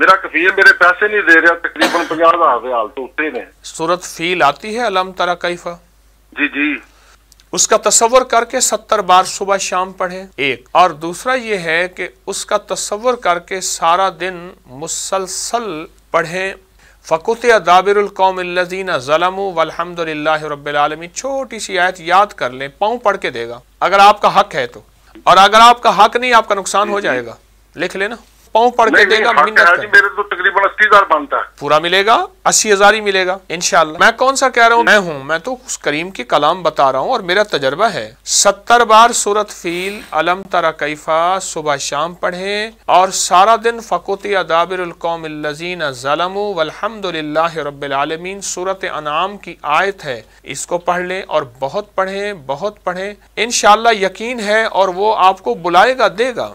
मेरा कफील मेरे पैसे नहीं दे रहा तकरीबन पचास हजार के हाल तो उठे ने सूरत फील आती है अलम तरा कैफा जी जी उसका तस्वर करके सत्तर बार सुबह शाम पढ़े एक और दूसरा ये है कि उसका तस्वर करके सारा दिन मुसलसल पढ़ें फ़कुत दाबिरकौमजीना ज़लम वलहमदिल्ला रबालमी छोटी सी आयत याद कर लें पाँव पढ़ के देगा अगर आपका हक है तो और अगर आपका हक नहीं आपका नुकसान हो जाएगा लिख लेना पाँव पड़ के देगा हाँ, मेरे तो तकरीबन अस्सी हजार बनता है पूरा मिलेगा अस्सी हजार ही मिलेगा इनशाला मैं कौन सा कह रहा हूँ मैं हूँ मैं तो उस करीम के कलाम बता रहा हूँ और मेरा तजर्बा है सत्तर बार सूरत फील अलम तरा कैफा सुबह शाम पढ़े और सारा दिन फ़कोती अदाबिरकौमजीन जलम वलहमदिल्ला सूरत अनाम की आयत है इसको पढ़ लें और बहुत पढ़ें बहुत पढ़ें इनशाला यकीन है और वो आपको बुलाएगा देगा